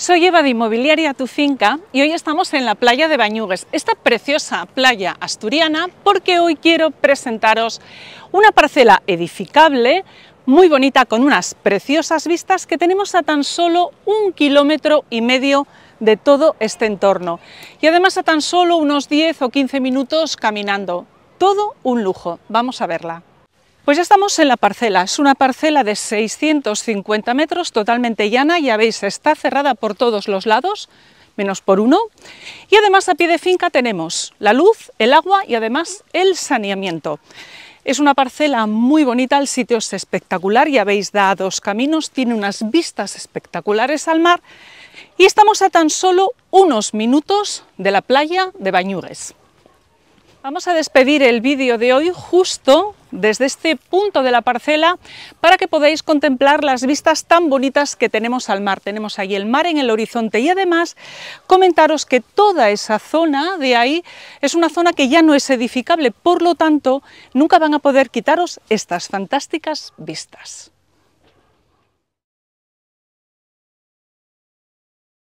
Soy Eva de Inmobiliaria Tu y hoy estamos en la playa de Bañugues, esta preciosa playa asturiana, porque hoy quiero presentaros una parcela edificable muy bonita con unas preciosas vistas que tenemos a tan solo un kilómetro y medio de todo este entorno y además a tan solo unos 10 o 15 minutos caminando. Todo un lujo. Vamos a verla. Pues ya estamos en la parcela, es una parcela de 650 metros, totalmente llana, ya veis, está cerrada por todos los lados, menos por uno, y además a pie de finca tenemos la luz, el agua y además el saneamiento. Es una parcela muy bonita, el sitio es espectacular, ya veis, da dos caminos, tiene unas vistas espectaculares al mar y estamos a tan solo unos minutos de la playa de Bañugues. Vamos a despedir el vídeo de hoy justo desde este punto de la parcela para que podáis contemplar las vistas tan bonitas que tenemos al mar. Tenemos ahí el mar en el horizonte y además comentaros que toda esa zona de ahí es una zona que ya no es edificable, por lo tanto nunca van a poder quitaros estas fantásticas vistas.